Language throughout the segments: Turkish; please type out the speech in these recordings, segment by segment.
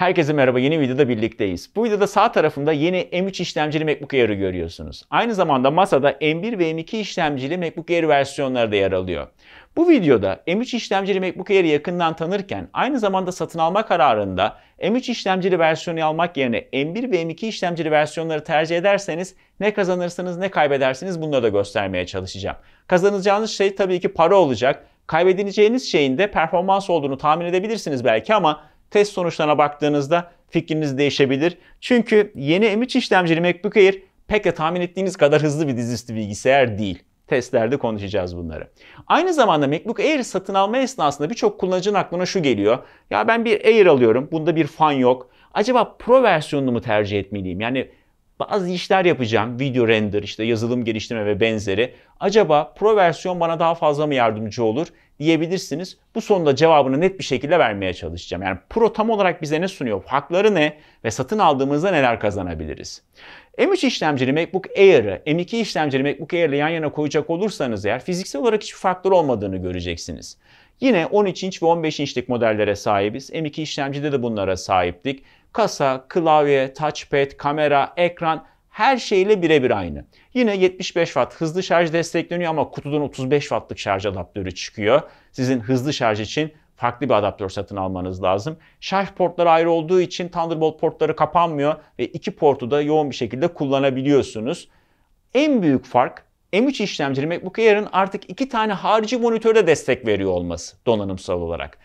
Herkese merhaba yeni videoda birlikteyiz. Bu videoda sağ tarafımda yeni M3 işlemcili MacBook Air'ı görüyorsunuz. Aynı zamanda masada M1 ve M2 işlemcili MacBook Air versiyonları da yer alıyor. Bu videoda M3 işlemcili MacBook Air'i yakından tanırken aynı zamanda satın alma kararında M3 işlemcili versiyonu almak yerine M1 ve M2 işlemcili versiyonları tercih ederseniz ne kazanırsınız ne kaybedersiniz bunları da göstermeye çalışacağım. Kazanacağınız şey tabii ki para olacak. Kaybedeceğiniz şeyin de performans olduğunu tahmin edebilirsiniz belki ama test sonuçlarına baktığınızda fikriniz değişebilir. Çünkü yeni M3 işlemcili MacBook Air pek de tahmin ettiğiniz kadar hızlı bir dizüstü bilgisayar değil. Testlerde konuşacağız bunları. Aynı zamanda MacBook Air satın alma esnasında birçok kullanıcının aklına şu geliyor. Ya ben bir Air alıyorum. Bunda bir fan yok. Acaba Pro versiyonunu mu tercih etmeliyim? Yani bazı işler yapacağım. Video render, işte yazılım geliştirme ve benzeri. Acaba Pro versiyon bana daha fazla mı yardımcı olur? diyebilirsiniz. Bu sonunda cevabını net bir şekilde vermeye çalışacağım. Yani Pro tam olarak bize ne sunuyor? Hakları ne? Ve satın aldığımızda neler kazanabiliriz? M3 işlemcili MacBook Air'ı M2 işlemcili MacBook Air'le yan yana koyacak olursanız eğer fiziksel olarak hiçbir faktör olmadığını göreceksiniz. Yine 13 inç ve 15 inçlik modellere sahibiz. M2 işlemcide de bunlara sahiptik. Kasa, klavye, touchpad, kamera, ekran her şeyle birebir aynı. Yine 75 Watt hızlı şarj destekleniyor ama kutudan 35 Watt'lık şarj adaptörü çıkıyor. Sizin hızlı şarj için farklı bir adaptör satın almanız lazım. Şarj portları ayrı olduğu için Thunderbolt portları kapanmıyor ve iki portu da yoğun bir şekilde kullanabiliyorsunuz. En büyük fark M3 işlemcili MacBook Air'ın artık iki tane harici monitörde destek veriyor olması donanımsal olarak.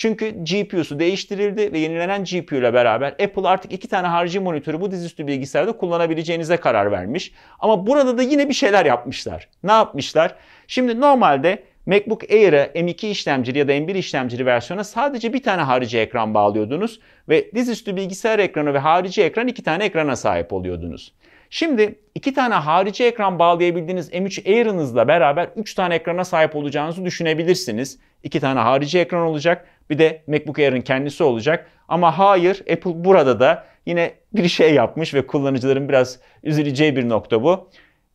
Çünkü GPU'su değiştirildi ve yenilenen GPU ile beraber Apple artık iki tane harici monitörü bu dizüstü bilgisayarda kullanabileceğinize karar vermiş. Ama burada da yine bir şeyler yapmışlar. Ne yapmışlar? Şimdi normalde MacBook Air'ı M2 işlemcili ya da M1 işlemcili versiyona sadece bir tane harici ekran bağlıyordunuz ve dizüstü bilgisayar ekranı ve harici ekran iki tane ekrana sahip oluyordunuz. Şimdi iki tane harici ekran bağlayabildiğiniz M3 Air'ınızla beraber 3 tane ekrana sahip olacağınızı düşünebilirsiniz. İki tane harici ekran olacak. Bir de MacBook Air'ın kendisi olacak. Ama hayır Apple burada da yine bir şey yapmış ve kullanıcıların biraz üzüleceği bir nokta bu.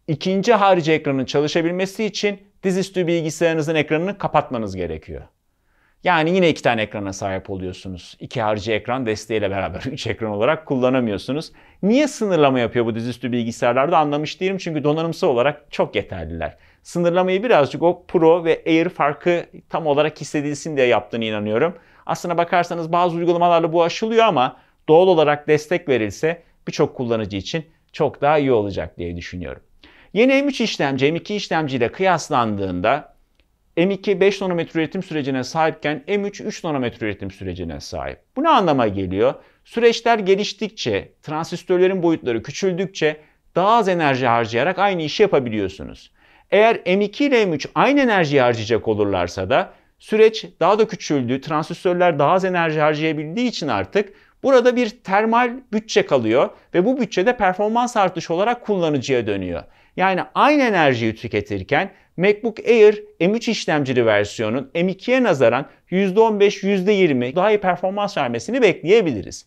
İkinci harici ekranın çalışabilmesi için dizüstü bilgisayarınızın ekranını kapatmanız gerekiyor. Yani yine iki tane ekrana sahip oluyorsunuz. İki harici ekran desteğiyle beraber üç ekran olarak kullanamıyorsunuz. Niye sınırlama yapıyor bu dizüstü bilgisayarlarda anlamış değilim çünkü donanımsal olarak çok yeterliler. Sınırlamayı birazcık o Pro ve Air farkı tam olarak hissedilsin diye yaptığını inanıyorum. Aslına bakarsanız bazı uygulamalarla bu aşılıyor ama doğal olarak destek verilse birçok kullanıcı için çok daha iyi olacak diye düşünüyorum. Yeni M3 işlemci M2 işlemciyle kıyaslandığında M2 5 nanometre üretim sürecine sahipken M3 3 nanometre üretim sürecine sahip. Bu ne anlama geliyor? Süreçler geliştikçe, transistörlerin boyutları küçüldükçe daha az enerji harcayarak aynı işi yapabiliyorsunuz. Eğer M2 ile M3 aynı enerjiyi harcayacak olurlarsa da süreç daha da küçüldü, transistörler daha az enerji harcayabildiği için artık burada bir termal bütçe kalıyor ve bu bütçede performans artışı olarak kullanıcıya dönüyor. Yani aynı enerjiyi tüketirken MacBook Air M3 işlemcili versiyonun M2'ye nazaran %15-%20 daha iyi performans vermesini bekleyebiliriz.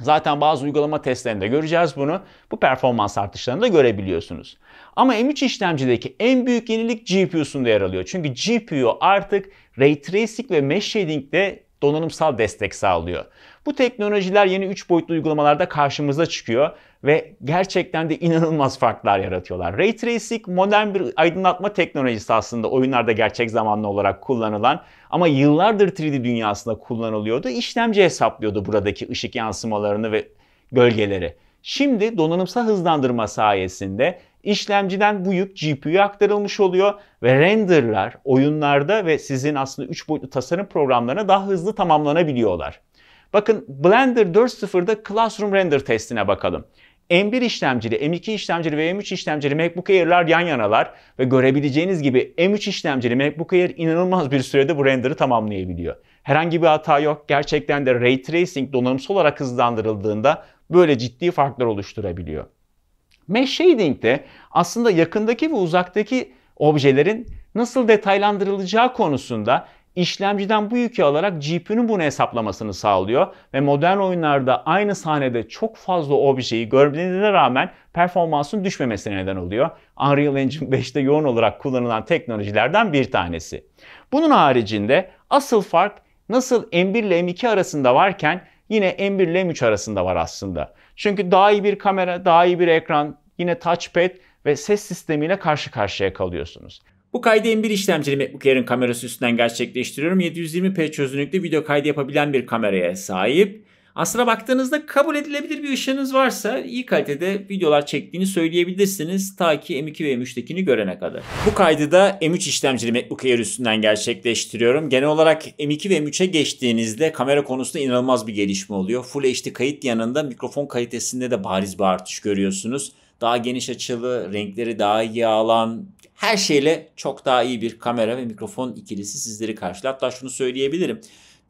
Zaten bazı uygulama testlerinde göreceğiz bunu. Bu performans artışlarını da görebiliyorsunuz. Ama M3 işlemcideki en büyük yenilik GPU'sunda yer alıyor. Çünkü GPU artık Ray Tracing ve Mesh Shading de donanımsal destek sağlıyor. Bu teknolojiler yeni 3 boyutlu uygulamalarda karşımıza çıkıyor ve gerçekten de inanılmaz farklar yaratıyorlar. Ray Tracing modern bir aydınlatma teknolojisi aslında oyunlarda gerçek zamanlı olarak kullanılan ama yıllardır 3D dünyasında kullanılıyordu. İşlemci hesaplıyordu buradaki ışık yansımalarını ve gölgeleri. Şimdi donanımsal hızlandırma sayesinde işlemciden bu yük GPU'ya aktarılmış oluyor ve renderlar oyunlarda ve sizin aslında 3 boyutlu tasarım programlarına daha hızlı tamamlanabiliyorlar. Bakın Blender 4.0'da Classroom Render testine bakalım. M1 işlemcili, M2 işlemcili ve M3 işlemcili MacBook Air'lar yan yanalar ve görebileceğiniz gibi M3 işlemcili MacBook Air inanılmaz bir sürede bu render'ı tamamlayabiliyor. Herhangi bir hata yok. Gerçekten de Ray Tracing donanımsal olarak hızlandırıldığında böyle ciddi farklar oluşturabiliyor. Mesh Shading de aslında yakındaki ve uzaktaki objelerin nasıl detaylandırılacağı konusunda işlemciden bu yükü alarak GPU'nun bunu hesaplamasını sağlıyor ve modern oyunlarda aynı sahnede çok fazla objeyi görmenize rağmen performansın düşmemesine neden oluyor. Unreal Engine 5'te yoğun olarak kullanılan teknolojilerden bir tanesi. Bunun haricinde asıl fark nasıl M1 ile M2 arasında varken yine M1 ile M3 arasında var aslında. Çünkü daha iyi bir kamera, daha iyi bir ekran, yine touchpad ve ses sistemiyle karşı karşıya kalıyorsunuz. Bu kaydı M1 işlemcili MacBook Air'in kamerası üstünden gerçekleştiriyorum. 720p çözünürlükte video kaydı yapabilen bir kameraya sahip. Aslına baktığınızda kabul edilebilir bir ışığınız varsa iyi kalitede videolar çektiğini söyleyebilirsiniz ta ki M2 ve M3'tekini görene kadar. Bu kaydı da M3 işlemcili MacBook Air üstünden gerçekleştiriyorum. Genel olarak M2 ve M3'e geçtiğinizde kamera konusunda inanılmaz bir gelişme oluyor. Full HD kayıt yanında mikrofon kalitesinde de bariz bir artış görüyorsunuz daha geniş açılı, renkleri daha iyi alan, her şeyle çok daha iyi bir kamera ve mikrofon ikilisi sizleri karşılar. Hatta şunu söyleyebilirim.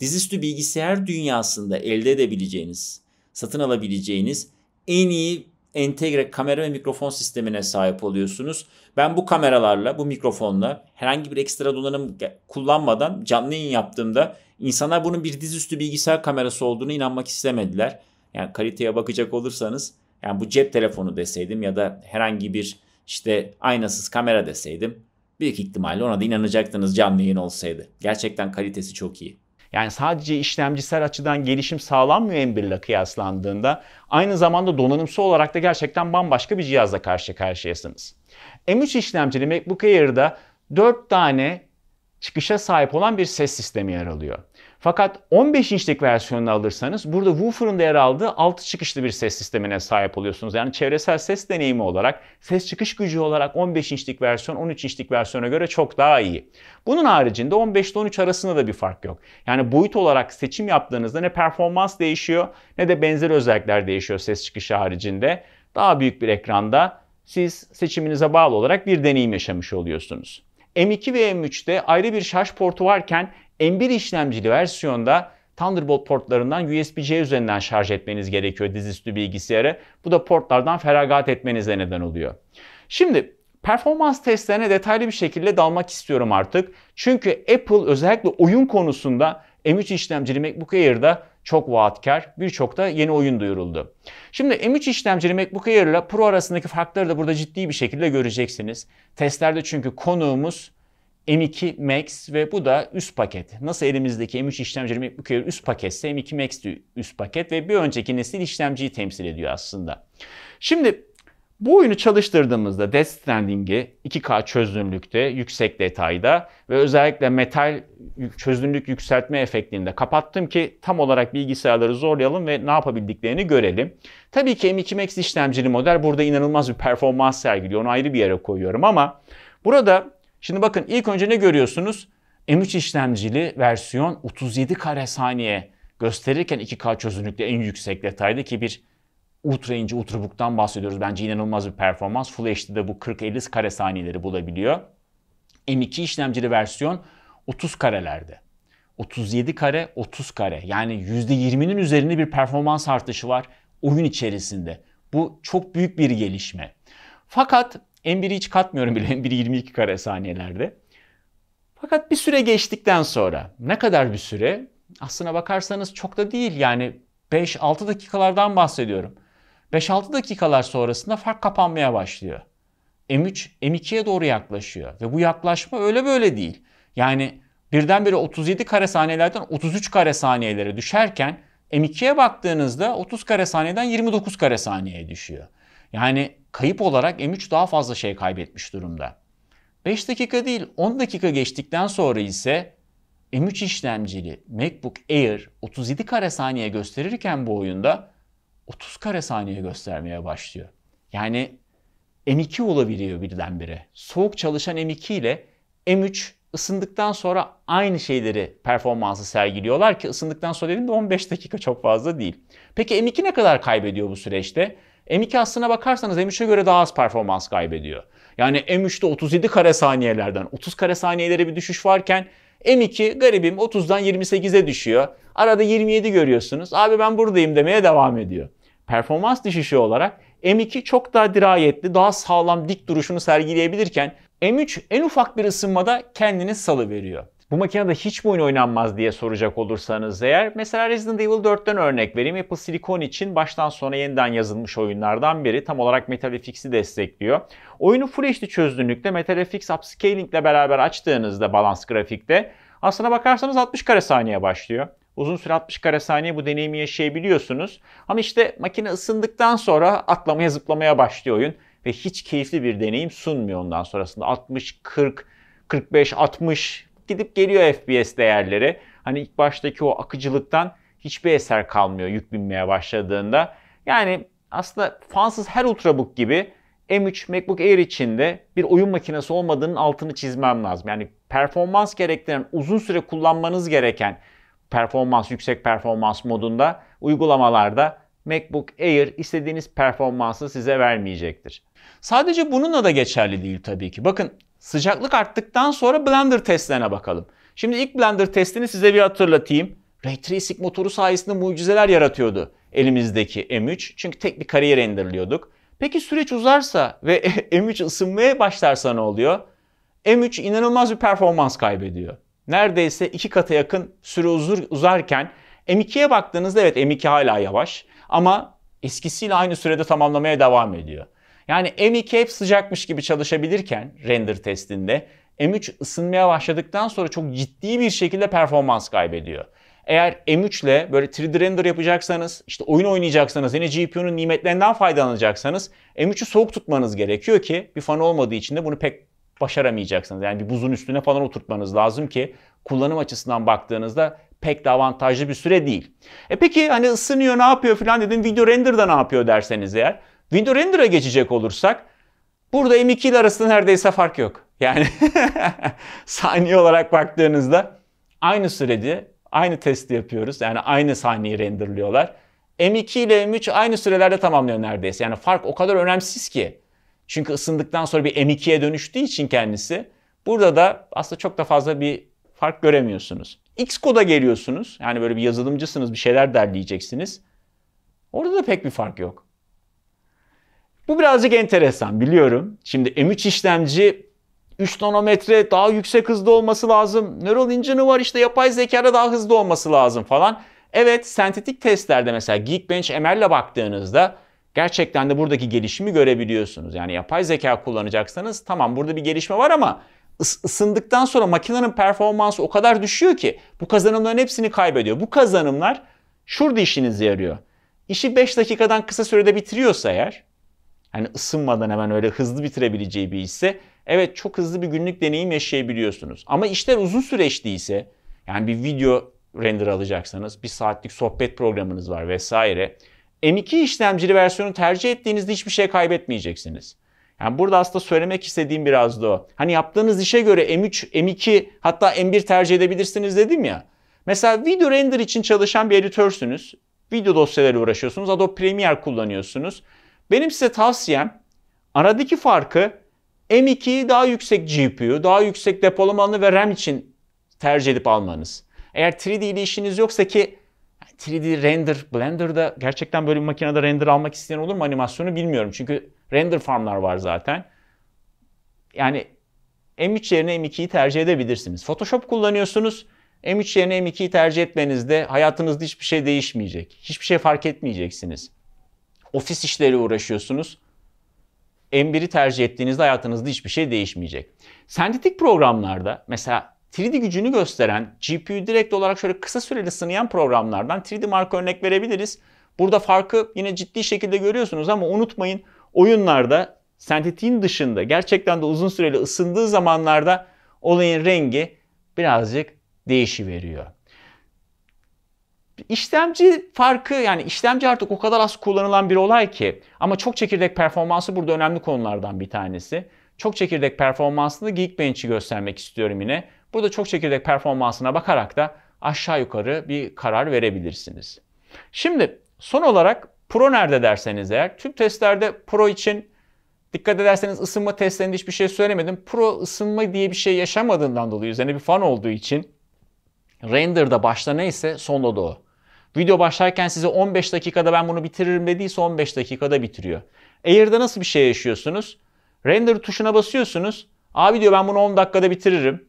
Dizüstü bilgisayar dünyasında elde edebileceğiniz, satın alabileceğiniz en iyi entegre kamera ve mikrofon sistemine sahip oluyorsunuz. Ben bu kameralarla, bu mikrofonla herhangi bir ekstra donanım kullanmadan canlı yayın yaptığımda insanlar bunun bir dizüstü bilgisayar kamerası olduğunu inanmak istemediler. Yani kaliteye bakacak olursanız yani bu cep telefonu deseydim ya da herhangi bir işte aynasız kamera deseydim büyük ihtimalle ona da inanacaktınız canlı yayın olsaydı. Gerçekten kalitesi çok iyi. Yani sadece işlemcisel açıdan gelişim sağlanmıyor M1 ile kıyaslandığında aynı zamanda donanımsal olarak da gerçekten bambaşka bir cihazla karşı karşıyasınız. M3 işlemcili MacBook Air'da 4 tane çıkışa sahip olan bir ses sistemi yer alıyor. Fakat 15 inçlik versiyonunu alırsanız burada woofer'ın da yer aldığı 6 çıkışlı bir ses sistemine sahip oluyorsunuz. Yani çevresel ses deneyimi olarak, ses çıkış gücü olarak 15 inçlik versiyon 13 inçlik versiyona göre çok daha iyi. Bunun haricinde 15 ile 13 arasında da bir fark yok. Yani boyut olarak seçim yaptığınızda ne performans değişiyor ne de benzer özellikler değişiyor ses çıkışı haricinde. Daha büyük bir ekranda siz seçiminize bağlı olarak bir deneyim yaşamış oluyorsunuz. M2 ve M3'te ayrı bir şarj portu varken M1 işlemcili versiyonda Thunderbolt portlarından USB-C üzerinden şarj etmeniz gerekiyor dizüstü bilgisayarı. Bu da portlardan feragat etmenize neden oluyor. Şimdi performans testlerine detaylı bir şekilde dalmak istiyorum artık. Çünkü Apple özellikle oyun konusunda M3 işlemcili MacBook Air'da çok vaatkar. Birçok da yeni oyun duyuruldu. Şimdi M3 işlemcili MacBook Air ile Pro arasındaki farkları da burada ciddi bir şekilde göreceksiniz. Testlerde çünkü konuğumuz M2 Max ve bu da üst paket. Nasıl elimizdeki M3 işlemcili MacBook Air üst paketse M2 Max de üst paket ve bir önceki nesil işlemciyi temsil ediyor aslında. Şimdi bu oyunu çalıştırdığımızda Death Stranding'i 2K çözünürlükte, yüksek detayda ve özellikle metal çözünürlük yükseltme efektinde kapattım ki tam olarak bilgisayarları zorlayalım ve ne yapabildiklerini görelim. Tabii ki M2 Max işlemcili model burada inanılmaz bir performans sergiliyor. Onu ayrı bir yere koyuyorum ama burada Şimdi bakın ilk önce ne görüyorsunuz? M3 işlemcili versiyon 37 kare saniye gösterirken 2K çözünürlükte en yüksek detayda ki bir Ultra ince Ultrabook'tan bahsediyoruz. Bence inanılmaz bir performans. Full HD'de bu 40-50 kare saniyeleri bulabiliyor. M2 işlemcili versiyon 30 karelerde. 37 kare, 30 kare. Yani %20'nin üzerinde bir performans artışı var oyun içerisinde. Bu çok büyük bir gelişme. Fakat M1'i hiç katmıyorum bile. M1 22 kare saniyelerde. Fakat bir süre geçtikten sonra ne kadar bir süre? Aslına bakarsanız çok da değil yani 5-6 dakikalardan bahsediyorum. 5-6 dakikalar sonrasında fark kapanmaya başlıyor. M3, M2'ye doğru yaklaşıyor ve bu yaklaşma öyle böyle değil. Yani birdenbire 37 kare saniyelerden 33 kare saniyelere düşerken M2'ye baktığınızda 30 kare saniyeden 29 kare saniyeye düşüyor. Yani kayıp olarak M3 daha fazla şey kaybetmiş durumda. 5 dakika değil 10 dakika geçtikten sonra ise M3 işlemcili MacBook Air 37 kare saniye gösterirken bu oyunda 30 kare saniye göstermeye başlıyor. Yani M2 olabiliyor birdenbire. Soğuk çalışan M2 ile M3 ısındıktan sonra aynı şeyleri performansı sergiliyorlar ki ısındıktan sonra dedim de 15 dakika çok fazla değil. Peki M2 ne kadar kaybediyor bu süreçte? M2 aslına bakarsanız M3'e göre daha az performans kaybediyor. Yani M3'te 37 kare saniyelerden 30 kare saniyelere bir düşüş varken M2 garibim 30'dan 28'e düşüyor. Arada 27 görüyorsunuz. Abi ben buradayım demeye devam ediyor. Performans düşüşü olarak M2 çok daha dirayetli, daha sağlam dik duruşunu sergileyebilirken M3 en ufak bir ısınmada kendini salı veriyor bu makinede hiç mi oyun oynanmaz diye soracak olursanız eğer mesela Resident Evil 4'ten örnek vereyim. Apple Silicon için baştan sona yeniden yazılmış oyunlardan biri. Tam olarak Metal MetalFX'i destekliyor. Oyunu Full HD çözünürlükte Metal MetalFX upscaling ile beraber açtığınızda balans grafikte aslına bakarsanız 60 kare saniye başlıyor. Uzun süre 60 kare saniye bu deneyimi yaşayabiliyorsunuz. Ama işte makine ısındıktan sonra atlamaya zıplamaya başlıyor oyun. Ve hiç keyifli bir deneyim sunmuyor ondan sonrasında. 60, 40, 45, 60 gidip geliyor FPS değerleri. Hani ilk baştaki o akıcılıktan hiçbir eser kalmıyor yük binmeye başladığında. Yani aslında fansız her Ultrabook gibi M3 MacBook Air içinde bir oyun makinesi olmadığının altını çizmem lazım. Yani performans gerektiren, uzun süre kullanmanız gereken performans, yüksek performans modunda uygulamalarda MacBook Air istediğiniz performansı size vermeyecektir. Sadece bununla da geçerli değil tabii ki. Bakın Sıcaklık arttıktan sonra blender testlerine bakalım. Şimdi ilk blender testini size bir hatırlatayım. Ray Tracing motoru sayesinde mucizeler yaratıyordu elimizdeki M3. Çünkü tek bir kare renderliyorduk. Peki süreç uzarsa ve M3 ısınmaya başlarsa ne oluyor? M3 inanılmaz bir performans kaybediyor. Neredeyse iki kata yakın süre uzur, uzarken M2'ye baktığınızda evet M2 hala yavaş ama eskisiyle aynı sürede tamamlamaya devam ediyor. Yani M2 hep sıcakmış gibi çalışabilirken render testinde M3 ısınmaya başladıktan sonra çok ciddi bir şekilde performans kaybediyor. Eğer M3 ile böyle 3D render yapacaksanız, işte oyun oynayacaksanız, yine GPU'nun nimetlerinden faydalanacaksanız M3'ü soğuk tutmanız gerekiyor ki bir fan olmadığı için de bunu pek başaramayacaksınız. Yani bir buzun üstüne falan oturtmanız lazım ki kullanım açısından baktığınızda pek de avantajlı bir süre değil. E peki hani ısınıyor ne yapıyor falan dedim video render'da ne yapıyor derseniz eğer. Window Render'a geçecek olursak burada M2 ile arasında neredeyse fark yok. Yani saniye olarak baktığınızda aynı sürede aynı testi yapıyoruz. Yani aynı saniye renderliyorlar. M2 ile M3 aynı sürelerde tamamlıyor neredeyse. Yani fark o kadar önemsiz ki. Çünkü ısındıktan sonra bir M2'ye dönüştüğü için kendisi. Burada da aslında çok da fazla bir fark göremiyorsunuz. Xcode'a geliyorsunuz. Yani böyle bir yazılımcısınız bir şeyler derleyeceksiniz. Orada da pek bir fark yok. Bu birazcık enteresan biliyorum. Şimdi M3 işlemci 3 nanometre daha yüksek hızda olması lazım. Neural Engine'ı var işte yapay zekada daha hızlı olması lazım falan. Evet sentetik testlerde mesela Geekbench MR'le baktığınızda gerçekten de buradaki gelişimi görebiliyorsunuz. Yani yapay zeka kullanacaksanız tamam burada bir gelişme var ama ısındıktan sonra makinenin performansı o kadar düşüyor ki bu kazanımların hepsini kaybediyor. Bu kazanımlar şurada işinize yarıyor. İşi 5 dakikadan kısa sürede bitiriyorsa eğer yani ısınmadan hemen öyle hızlı bitirebileceği bir işse evet çok hızlı bir günlük deneyim yaşayabiliyorsunuz. Ama işler uzun süreçli ise yani bir video render alacaksanız bir saatlik sohbet programınız var vesaire. M2 işlemcili versiyonu tercih ettiğinizde hiçbir şey kaybetmeyeceksiniz. Yani burada aslında söylemek istediğim biraz da o. Hani yaptığınız işe göre M3, M2 hatta M1 tercih edebilirsiniz dedim ya. Mesela video render için çalışan bir editörsünüz. Video dosyaları uğraşıyorsunuz. Adobe Premiere kullanıyorsunuz. Benim size tavsiyem aradaki farkı M2'yi daha yüksek GPU, daha yüksek depolama ve RAM için tercih edip almanız. Eğer 3D ile işiniz yoksa ki 3D render Blender'da gerçekten böyle bir makinede render almak isteyen olur mu animasyonu bilmiyorum. Çünkü render farmlar var zaten. Yani M3 yerine M2'yi tercih edebilirsiniz. Photoshop kullanıyorsunuz. M3 yerine M2'yi tercih etmenizde hayatınızda hiçbir şey değişmeyecek. Hiçbir şey fark etmeyeceksiniz ofis işleri uğraşıyorsunuz. M1'i tercih ettiğinizde hayatınızda hiçbir şey değişmeyecek. Sentetik programlarda mesela 3D gücünü gösteren, GPU direkt olarak şöyle kısa süreli sınayan programlardan 3D Mark örnek verebiliriz. Burada farkı yine ciddi şekilde görüyorsunuz ama unutmayın oyunlarda sentetiğin dışında gerçekten de uzun süreli ısındığı zamanlarda olayın rengi birazcık değişiveriyor. İşlemci farkı yani işlemci artık o kadar az kullanılan bir olay ki ama çok çekirdek performansı burada önemli konulardan bir tanesi. Çok çekirdek performansını Geekbench'i göstermek istiyorum yine. Burada çok çekirdek performansına bakarak da aşağı yukarı bir karar verebilirsiniz. Şimdi son olarak Pro nerede derseniz eğer tüm testlerde Pro için dikkat ederseniz ısınma testlerinde hiçbir şey söylemedim. Pro ısınma diye bir şey yaşamadığından dolayı üzerine bir fan olduğu için render'da başta neyse sonda da o. Video başlarken size 15 dakikada ben bunu bitiririm dediyse 15 dakikada bitiriyor. Air'da nasıl bir şey yaşıyorsunuz? Render tuşuna basıyorsunuz. Abi diyor ben bunu 10 dakikada bitiririm.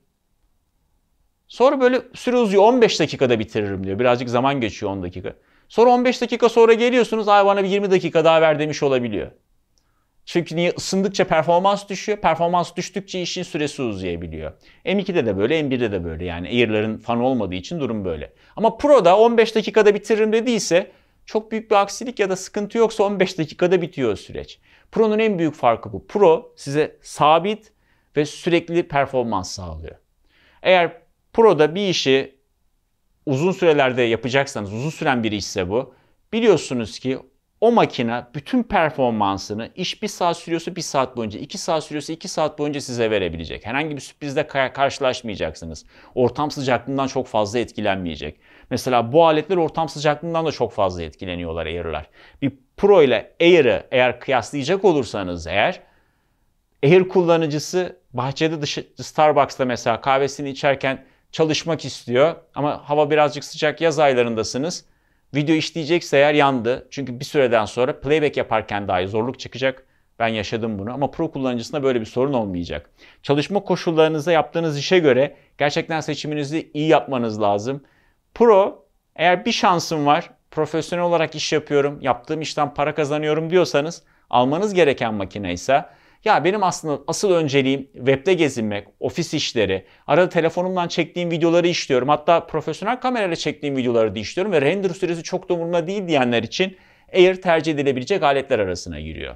Sonra böyle süre uzuyor 15 dakikada bitiririm diyor. Birazcık zaman geçiyor 10 dakika. Sonra 15 dakika sonra geliyorsunuz abi bana bir 20 dakika daha ver demiş olabiliyor. Çünkü niye ısındıkça performans düşüyor. Performans düştükçe işin süresi uzayabiliyor. M2'de de böyle, M1'de de böyle. Yani Air'ların fan olmadığı için durum böyle. Ama Pro'da 15 dakikada bitiririm dediyse çok büyük bir aksilik ya da sıkıntı yoksa 15 dakikada bitiyor süreç. Pro'nun en büyük farkı bu. Pro size sabit ve sürekli performans sağlıyor. Eğer Pro'da bir işi uzun sürelerde yapacaksanız, uzun süren bir işse bu, biliyorsunuz ki o makine bütün performansını iş bir saat sürüyorsa bir saat boyunca, iki saat sürüyorsa iki saat boyunca size verebilecek. Herhangi bir sürprizle karşılaşmayacaksınız. Ortam sıcaklığından çok fazla etkilenmeyecek. Mesela bu aletler ortam sıcaklığından da çok fazla etkileniyorlar Air'lar. Bir Pro ile Air'ı eğer kıyaslayacak olursanız eğer Air kullanıcısı bahçede dışı Starbucks'ta mesela kahvesini içerken çalışmak istiyor ama hava birazcık sıcak yaz aylarındasınız Video işleyecekse eğer yandı. Çünkü bir süreden sonra playback yaparken dahi zorluk çıkacak. Ben yaşadım bunu ama pro kullanıcısına böyle bir sorun olmayacak. Çalışma koşullarınıza yaptığınız işe göre gerçekten seçiminizi iyi yapmanız lazım. Pro eğer bir şansım var, profesyonel olarak iş yapıyorum, yaptığım işten para kazanıyorum diyorsanız almanız gereken makine ise ya benim aslında asıl önceliğim webde gezinmek, ofis işleri, arada telefonumdan çektiğim videoları işliyorum. Hatta profesyonel kamerayla çektiğim videoları da işliyorum ve render süresi çok da umurumda değil diyenler için Air tercih edilebilecek aletler arasına giriyor.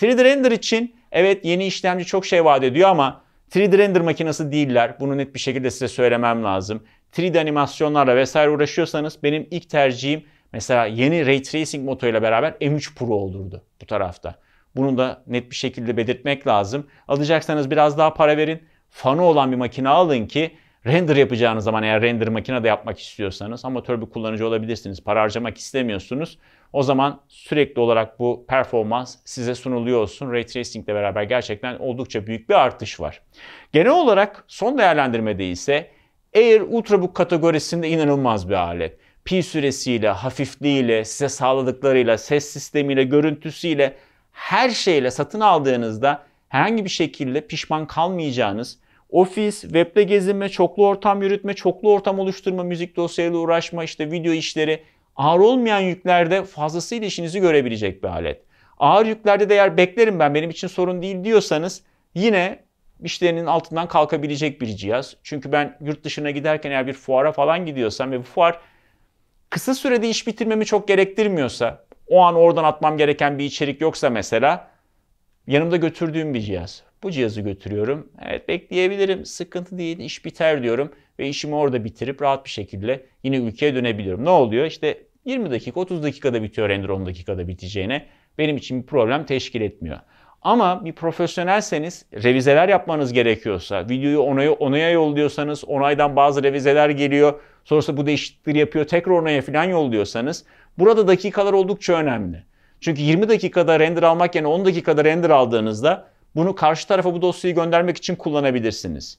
3D Render için evet yeni işlemci çok şey vaat ediyor ama 3D Render makinesi değiller. Bunu net bir şekilde size söylemem lazım. 3D animasyonlarla vesaire uğraşıyorsanız benim ilk tercihim mesela yeni Ray Tracing motoruyla beraber M3 Pro olurdu bu tarafta. Bunu da net bir şekilde belirtmek lazım. Alacaksanız biraz daha para verin. Fanı olan bir makine alın ki render yapacağınız zaman eğer render makinede yapmak istiyorsanız amatör bir kullanıcı olabilirsiniz. Para harcamak istemiyorsunuz. O zaman sürekli olarak bu performans size sunuluyor olsun. Ray Tracing ile beraber gerçekten oldukça büyük bir artış var. Genel olarak son değerlendirmede ise Air Ultrabook kategorisinde inanılmaz bir alet. Pi süresiyle, hafifliğiyle, size sağladıklarıyla, ses sistemiyle, görüntüsüyle her şeyle satın aldığınızda herhangi bir şekilde pişman kalmayacağınız, ofis, webde gezinme, çoklu ortam yürütme, çoklu ortam oluşturma, müzik dosyayla uğraşma, işte video işleri ağır olmayan yüklerde fazlasıyla işinizi görebilecek bir alet. Ağır yüklerde de eğer beklerim ben benim için sorun değil diyorsanız yine işlerinin altından kalkabilecek bir cihaz. Çünkü ben yurt dışına giderken eğer bir fuara falan gidiyorsam ve bu fuar kısa sürede iş bitirmemi çok gerektirmiyorsa o an oradan atmam gereken bir içerik yoksa mesela yanımda götürdüğüm bir cihaz. Bu cihazı götürüyorum. Evet bekleyebilirim. Sıkıntı değil. iş biter diyorum. Ve işimi orada bitirip rahat bir şekilde yine ülkeye dönebiliyorum. Ne oluyor? İşte 20 dakika 30 dakikada bitiyor render 10 dakikada biteceğine. Benim için bir problem teşkil etmiyor. Ama bir profesyonelseniz revizeler yapmanız gerekiyorsa, videoyu onaya, onaya yolluyorsanız, onaydan bazı revizeler geliyor, sonrasında bu değişiklikleri yapıyor, tekrar onaya falan yolluyorsanız Burada dakikalar oldukça önemli. Çünkü 20 dakikada render almak yani 10 dakikada render aldığınızda bunu karşı tarafa bu dosyayı göndermek için kullanabilirsiniz.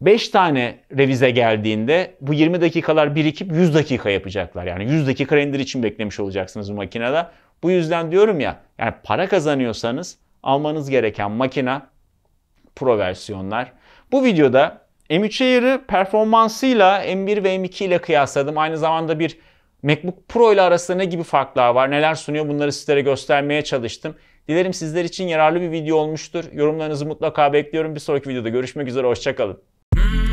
5 tane revize geldiğinde bu 20 dakikalar birikip 100 dakika yapacaklar. Yani 100 dakika render için beklemiş olacaksınız bu makinede. Bu yüzden diyorum ya yani para kazanıyorsanız almanız gereken makina Pro versiyonlar. Bu videoda M3 Air'ı performansıyla M1 ve M2 ile kıyasladım. Aynı zamanda bir MacBook Pro ile arasında ne gibi farklar var, neler sunuyor bunları sizlere göstermeye çalıştım. Dilerim sizler için yararlı bir video olmuştur. Yorumlarınızı mutlaka bekliyorum. Bir sonraki videoda görüşmek üzere, hoşçakalın.